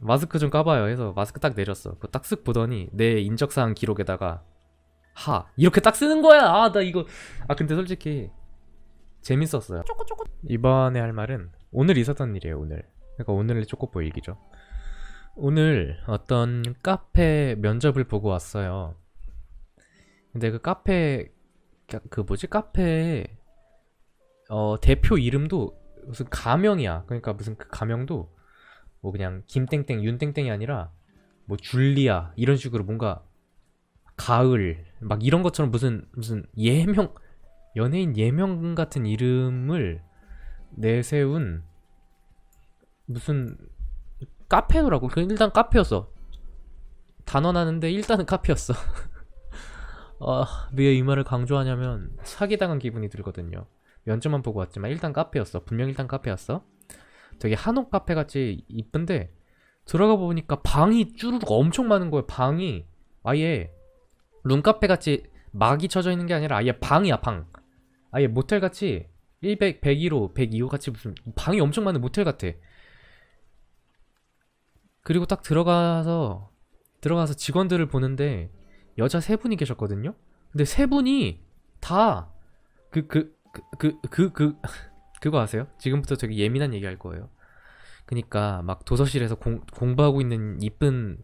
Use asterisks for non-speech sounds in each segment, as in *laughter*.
마스크 좀 까봐요 해서 마스크 딱 내렸어 그거 딱쓱 보더니 내 인적사항 기록에다가 하 이렇게 딱 쓰는 거야 아 나 이거 아 근데 솔직히 재밌었어요 쪼꼬쪼꼬. 이번에 할 말은 오늘 있었던 일이에요 오늘 그러니까 오늘의 쪼꼬보 얘기죠 오늘 어떤 카페 면접을 보고 왔어요 근데 그 카페 그, 그 뭐지 카페 어 대표 이름도 무슨 가명이야 그러니까 무슨 그 가명도 뭐 그냥 김땡땡 윤땡땡이 아니라 뭐 줄리아 이런 식으로 뭔가 가을 막 이런 것처럼 무슨 무슨 예명 연예인 예명 같은 이름을 내세운 무슨 카페더라고 그 일단 카페였어 단언하는데 일단은 카페였어 아 왜이 *laughs* 어, 말을 강조하냐면 사기당한 기분이 들거든요 면접만 보고 왔지만 일단 카페였어 분명 일단 카페였어 되게 한옥 카페 같이 이쁜데 들어가 보니까 방이 쭈르륵 엄청 많은 거예요. 방이 아예 룸카페 같이 막이 쳐져 있는 게 아니라 아예 방이야 방. 아예 모텔 같이 100, 101호, 102호 같이 무슨 방이 엄청 많은 모텔 같아. 그리고 딱 들어가서 들어가서 직원들을 보는데 여자 세 분이 계셨거든요. 근데 세 분이 다 그 그 그 그 그 그, 그, 그, 그, 그거 아세요? 지금부터 되게 예민한 얘기 할 거예요. 그니까 막 도서실에서 공, 공부하고 있는 이쁜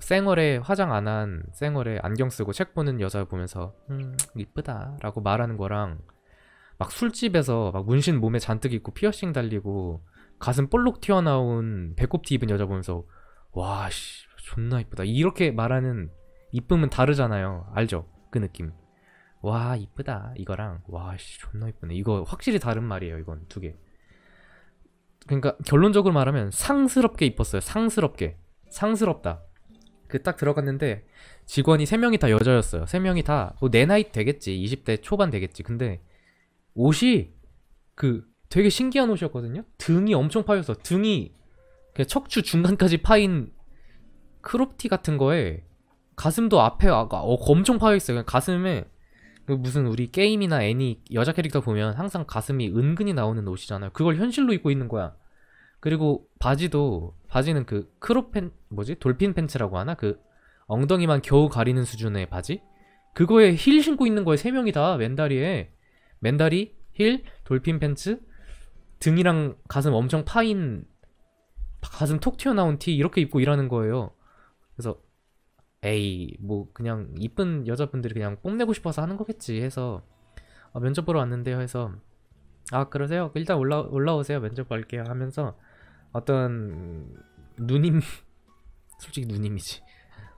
쌩얼에 화장 안한 쌩얼에 안경 쓰고 책 보는 여자 보면서 음 이쁘다라고 말하는 거랑 막 술집에서 막 문신 몸에 잔뜩 있고 피어싱 달리고 가슴 볼록 튀어나온 배꼽티 입은 여자 보면서 와씨 존나 이쁘다 이렇게 말하는 이쁨은 다르잖아요 알죠 그 느낌 와 이쁘다 이거랑 와씨 존나 이쁘네 이거 확실히 다른 말이에요 이건 두 개 그러니까 결론적으로 말하면 상스럽게 이뻤어요 상스럽게 상스럽다 그 딱 들어갔는데 직원이 세명이다 여자였어요 세명이다내 어, 뭐 나이 되겠지 20대 초반 되겠지 근데 옷이 그 되게 신기한 옷이었거든요 등이 엄청 파여서 등이 척추 중간까지 파인 크롭티 같은 거에 가슴도 앞에 아, 어, 엄청 파여있어요 가슴에 그 무슨 우리 게임이나 애니 여자 캐릭터 보면 항상 가슴이 은근히 나오는 옷이잖아요. 그걸 현실로 입고 있는 거야. 그리고 바지도 바지는 그 크롭 팬 뭐지 돌핀 팬츠라고 하나 그 엉덩이만 겨우 가리는 수준의 바지 그거에 힐 신고 있는 거에 세 명이 다 맨다리에 맨다리 힐 돌핀 팬츠 등이랑 가슴 엄청 파인 가슴 톡 튀어나온 티 이렇게 입고 일하는 거예요. 그래서 에이 뭐 그냥 이쁜 여자분들이 그냥 뽐내고 싶어서 하는 거겠지 해서 어, 면접 보러 왔는데요 해서 아 그러세요? 일단 올라 올라오세요 면접 볼게요 하면서 어떤 누님 *laughs* 솔직히 누님이지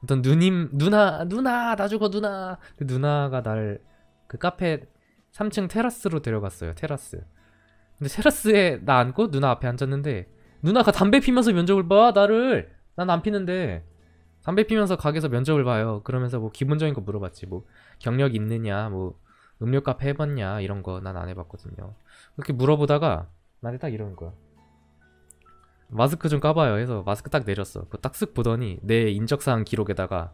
어떤 누님 누나 누나 나 죽어 누나 그 누나가 날 그 카페 3층 테라스로 데려갔어요 테라스 근데 테라스에 나 앉고 누나 앞에 앉았는데 누나가 담배 피면서 면접을 봐 나를 난 안 피는데 담배 피면서 가게에서 면접을 봐요. 그러면서 뭐 기본적인 거 물어봤지. 뭐 경력 있느냐, 뭐 음료 값 해봤냐 이런 거 난 안 해봤거든요. 그렇게 물어보다가 나한테 딱 이러는 거야. 마스크 좀 까봐요 해서 마스크 딱 내렸어. 그 딱 쓱 보더니 내 인적사항 기록에다가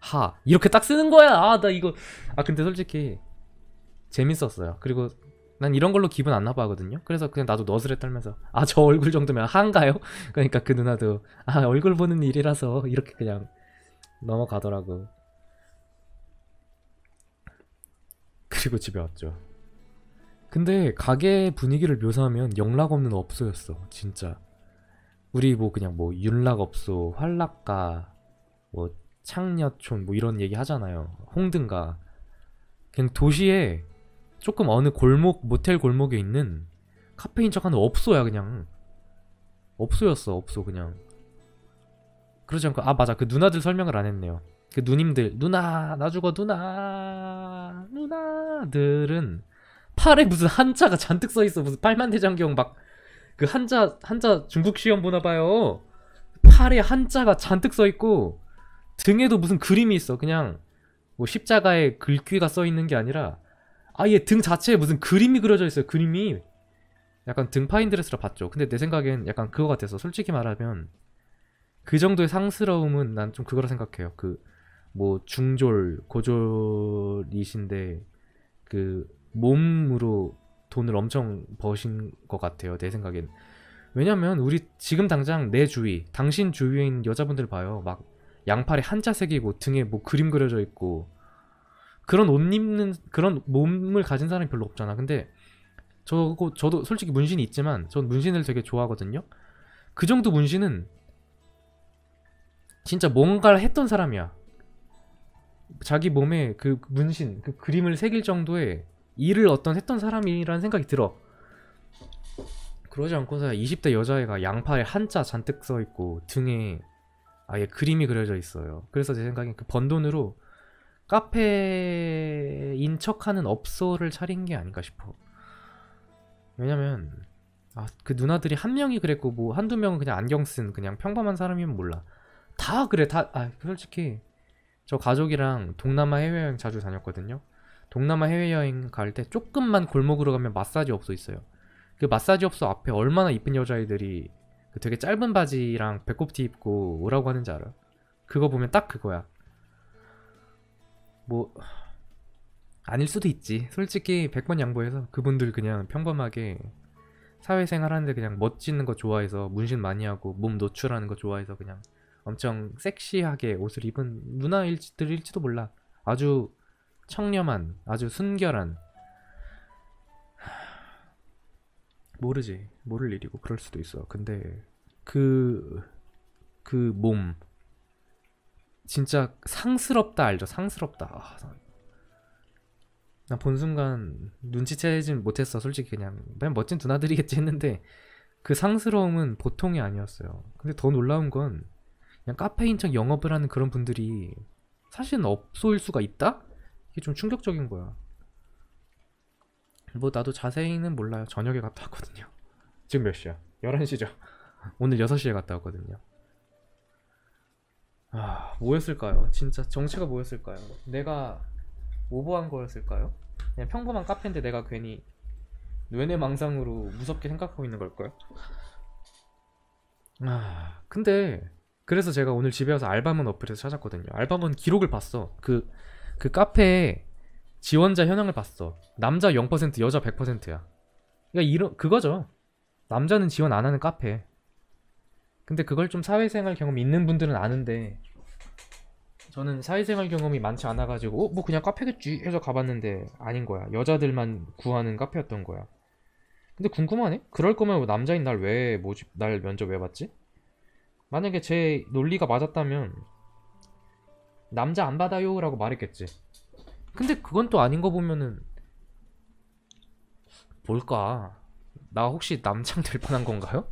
하 이렇게 딱 쓰는 거야. 아 나 이거 아 근데 솔직히 재밌었어요. 그리고 난 이런 걸로 기분 안 나빠하거든요. 그래서 그냥 나도 너스레 떨면서 아 저 얼굴 정도면 한가요? *laughs* 그러니까 그 누나도 아 얼굴 보는 일이라서 이렇게 그냥 넘어가더라고. 그리고 집에 왔죠. 근데 가게 분위기를 묘사하면 영락 없는 업소였어, 진짜. 우리 뭐 그냥 뭐 윤락업소, 활락가, 뭐 창녀촌 뭐 이런 얘기 하잖아요. 홍등가. 그냥 도시에 조금 어느 골목 모텔 골목에 있는 카페인 척하는 업소야 그냥 업소였어 업소 그냥 그러지 않고 아 맞아 그 누나들 설명을 안 했네요 그 누님들 누나 나 죽어 누나 누나들은 팔에 무슨 한자가 잔뜩 써있어 무슨 팔만대장경 막 그 한자 한자 중국 시험 보나봐요 팔에 한자가 잔뜩 써있고 등에도 무슨 그림이 있어 그냥 뭐 십자가에 글귀가 써있는 게 아니라 아예 등 자체에 무슨 그림이 그려져 있어요. 그림이 약간 등 파인드레스라 봤죠. 근데 내 생각엔 약간 그거 같아서 솔직히 말하면 그 정도의 상스러움은 난 좀 그거라 생각해요. 그 뭐 중졸, 고졸이신데 그 몸으로 돈을 엄청 버신 것 같아요. 내 생각엔. 왜냐면 우리 지금 당장 내 주위, 당신 주위에 있는 여자분들 봐요. 막 양팔에 한자 새기고 등에 뭐 그림 그려져 있고 그런 옷 입는 그런 몸을 가진 사람이 별로 없잖아. 근데 저거 저도 솔직히 문신이 있지만 전 문신을 되게 좋아하거든요. 그 정도 문신은 진짜 뭔가를 했던 사람이야. 자기 몸에 그 문신, 그 그림을 새길 정도의 일을 어떤 했던 사람이라는 생각이 들어. 그러지 않고서 20대 여자애가 양팔에 한자 잔뜩 써 있고 등에 아예 그림이 그려져 있어요. 그래서 제 생각엔 그 번 돈으로 카페인 척하는 업소를 차린 게 아닌가 싶어. 왜냐면 아, 그 누나들이 한 명이 그랬고 뭐 한 두 명은 그냥 안경 쓴 그냥 평범한 사람이면 몰라. 다 그래 다 아, 솔직히 저 가족이랑 동남아 해외여행 자주 다녔거든요. 동남아 해외여행 갈 때 조금만 골목으로 가면 마사지 업소 있어요. 그 마사지 업소 앞에 얼마나 이쁜 여자애들이 그 되게 짧은 바지랑 배꼽티 입고 오라고 하는지 알아? 요 그거 보면 딱 그거야. 뭐 아닐 수도 있지. 솔직히 100번 양보해서 그분들 그냥 평범하게 사회생활 하는데 그냥 멋지는 거 좋아해서 문신 많이 하고 몸 노출하는 거 좋아해서 그냥 엄청 섹시하게 옷을 입은 누나일지들일지도 몰라. 아주 청렴한, 아주 순결한 *sighs* 모르지. 모를 일이고 그럴 수도 있어. 근데 그그몸 진짜 상스럽다 알죠? 상스럽다. 나본 아, 순간 눈치채진 못했어. 솔직히 그냥 맨 멋진 누나들이겠지 했는데 그 상스러움은 보통이 아니었어요. 근데 더 놀라운 건 그냥 카페인척 영업을 하는 그런 분들이 사실은 업소일 수가 있다? 이게 좀 충격적인 거야. 뭐 나도 자세히는 몰라요. 저녁에 갔다 왔거든요. 지금 몇 시야? 11시죠. 오늘 6시에 갔다 왔거든요. 아 뭐였을까요? 진짜 정체가 뭐였을까요? 내가 오버한 거였을까요? 그냥 평범한 카페인데 내가 괜히 뇌내망상으로 무섭게 생각하고 있는 걸까요? 아 근데 그래서 제가 오늘 집에 와서 알바몬 어플에서 찾았거든요. 알바몬 기록을 봤어. 그그 그 카페에 지원자 현황을 봤어. 남자 0%, 여자 100%야. 그러니까 이런 그거죠. 남자는 지원 안 하는 카페. 근데 그걸 좀 사회생활 경험 있는 분들은 아는데 저는 사회생활 경험이 많지 않아가지고 어? 뭐 그냥 카페겠지 해서 가봤는데 아닌 거야 여자들만 구하는 카페였던 거야 근데 궁금하네 그럴 거면 남자인 날 왜 모집 날 면접 왜 봤지? 만약에 제 논리가 맞았다면 남자 안 받아요 라고 말했겠지 근데 그건 또 아닌 거 보면은 뭘까 나 혹시 남창 될 *laughs* 뻔한 건가요?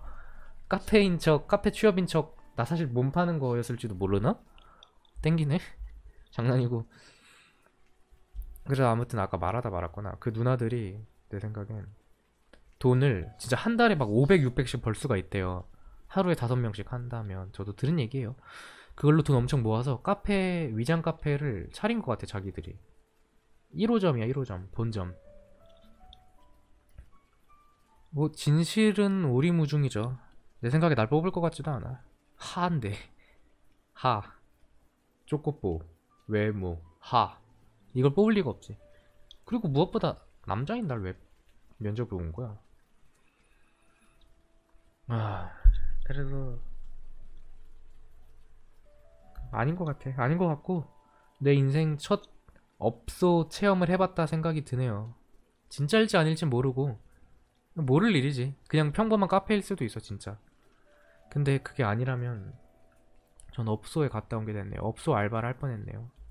카페인 척, 카페 취업인 척, 나 사실 몸 파는 거였을지도 모르나? 땡기네? *laughs* 장난이고. 그래서 아무튼 아까 말하다 말았구나. 그 누나들이 내 생각엔 돈을 진짜 한 달에 막 500, 600씩 벌 수가 있대요. 하루에 다섯 명씩 한다면. 저도 들은 얘기예요. 그걸로 돈 엄청 모아서 카페, 위장 카페를 차린 것 같아, 자기들이. 1호점이야, 1호점. 본점. 뭐, 진실은 오리무중이죠. 내 생각에 날 뽑을 것 같지도 않아. 하인데. 하. 쪼꼬뽀. 외모. 하. 이걸 뽑을 리가 없지. 그리고 무엇보다 남자인 날 왜 면접을 온 거야? 아, 그래서 아닌 것 같아. 아닌 것 같고 내 인생 첫 업소 체험을 해봤다 생각이 드네요. 진짜일지 아닐지 모르고 모를 일이지 그냥 평범한 카페일 수도 있어 진짜 근데 그게 아니라면 전 업소에 갔다 온 게 됐네요 업소 알바를 할 뻔했네요